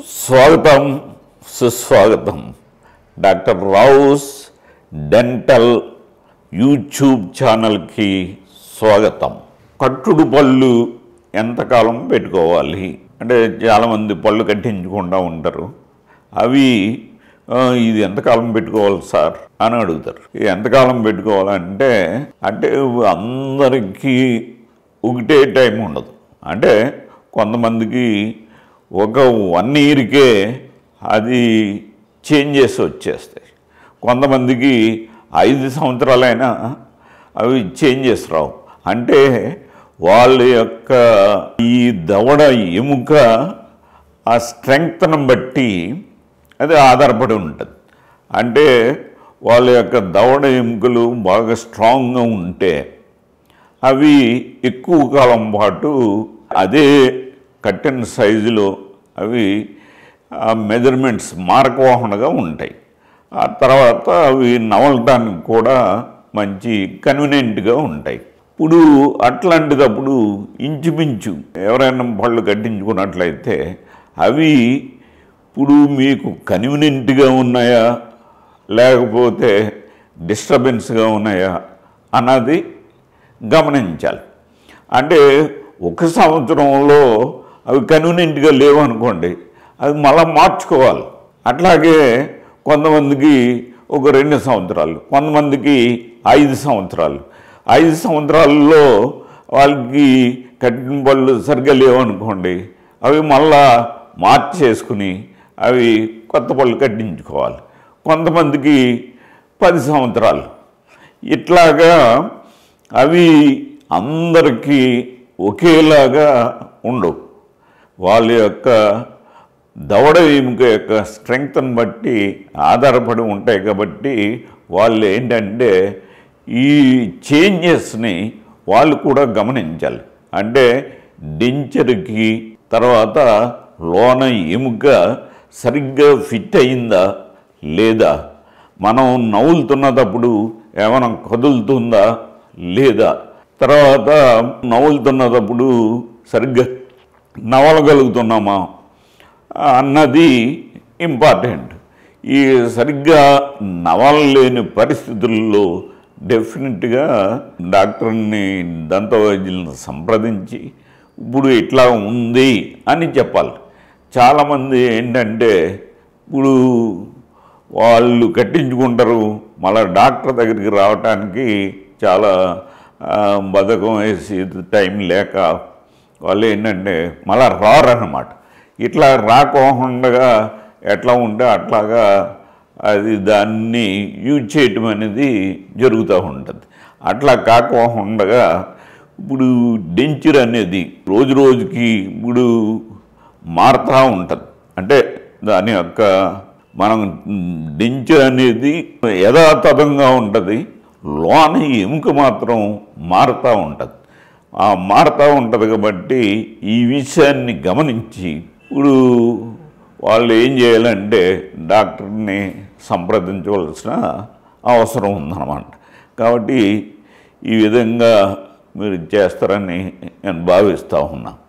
స్వాగతం సుస్వాగతం doctor Rao's dental YouTube ఛానల్కి స్వాగతం కట్టుడు పళ్ళు ఎంతకాలం పెట్టుకోవాలి అంటే చాలామంది పళ్ళు కట్టించకుండా ఉంటారు అవి ఇది ఎంతకాలం పెట్టుకోవాలి సార్ అని అడుగుతారు ఎంతకాలం పెట్టుకోవాలంటే అంటే అందరికీ ఒకటే టైం ఉండదు అంటే కొంతమందికి ఒక వన్ ఇయర్కే అది చేంజెస్ వచ్చేస్తాయి కొంతమందికి ఐదు సంవత్సరాలైనా అవి చేంజెస్ రావు అంటే వాళ్ళ యొక్క ఈ దవడ ఎముక ఆ స్ట్రెంగ్త్ను బట్టి అది ఆధారపడి ఉంటుంది అంటే వాళ్ళ యొక్క దవడ ఎముకలు బాగా స్ట్రాంగ్గా ఉంటే అవి ఎక్కువ కాలం పాటు అదే కట్టెన్ సైజులో అవి మెజర్మెంట్స్ మార్గవాహనగా ఉంటాయి ఆ తర్వాత అవి నవలటానికి కూడా మంచి కన్వీనియంట్గా ఉంటాయి ఇప్పుడు అట్లాంటిదప్పుడు ఇంచుమించు ఎవరైనా పళ్ళు కట్టించుకున్నట్లయితే అవి ఇప్పుడు మీకు కన్వీనియంట్గా ఉన్నాయా లేకపోతే డిస్టర్బెన్స్గా ఉన్నాయా అన్నది గమనించాలి అంటే ఒక సంవత్సరంలో అవి కన్వీనియంట్గా లేవు అనుకోండి అది మళ్ళీ మార్చుకోవాలి అట్లాగే కొంతమందికి ఒక రెండు సంవత్సరాలు కొంతమందికి ఐదు సంవత్సరాలు ఐదు సంవత్సరాల్లో వాళ్ళకి కట్టిన పళ్ళు సరిగ్గా లేవు అనుకోండి అవి మళ్ళా మార్చేసుకుని అవి కొత్త పళ్ళు కట్టించుకోవాలి కొంతమందికి పది సంవత్సరాలు ఇట్లాగా అవి అందరికీ ఒకేలాగా ఉండవు వాళ్ళ యొక్క దవడ ఎముక యొక్క స్ట్రెంగ్త్ని బట్టి ఆధారపడి ఉంటాయి కాబట్టి వాళ్ళు ఏంటంటే ఈ చేంజెస్ని వాళ్ళు కూడా గమనించాలి అంటే డెంచర్కి తర్వాత లోన ఎముక సరిగ్గా ఫిట్ అయిందా లేదా మనం నవ్వులుతున్నప్పుడు ఏమైనా కదులుతుందా లేదా తర్వాత నవ్వులుతున్నప్పుడు సరిగ్గా నవలగలుగుతున్నామా అన్నది ఇంపార్టెంట్ ఈ సరిగ్గా నవల లేని పరిస్థితుల్లో డెఫినెట్గా డాక్టర్ని దంతవైద్యులను సంప్రదించి ఇప్పుడు ఇట్లా ఉంది అని చెప్పాలి చాలామంది ఏంటంటే ఇప్పుడు వాళ్ళు కట్టించుకుంటారు మళ్ళీ డాక్టర్ దగ్గరికి రావటానికి చాలా బతకం వేసి టైం లేక వాళ్ళు ఏంటంటే మళ్ళా అనమాట ఇట్లా రాకోకుండా ఎట్లా ఉంటే అట్లాగా అది దాన్ని యూజ్ చేయటం అనేది జరుగుతూ ఉంటుంది అట్లా కాకుండా ఇప్పుడు డెంచర్ అనేది రోజు రోజుకి ఇప్పుడు మారుతూ ఉంటుంది అంటే దాని యొక్క మనం డెంచర్ అనేది యథాతథంగా ఉంటుంది లోన ఎముక మాత్రం మారుతూ ఉంటుంది మారుతూ ఉంటుంది కాబట్టి ఈ విషయాన్ని గమనించి ఇప్పుడు వాళ్ళు ఏం చేయాలంటే డాక్టర్ని సంప్రదించవలసిన అవసరం ఉందన్నమాట కాబట్టి ఈ విధంగా మీరు చేస్తారని నేను భావిస్తూ ఉన్నాను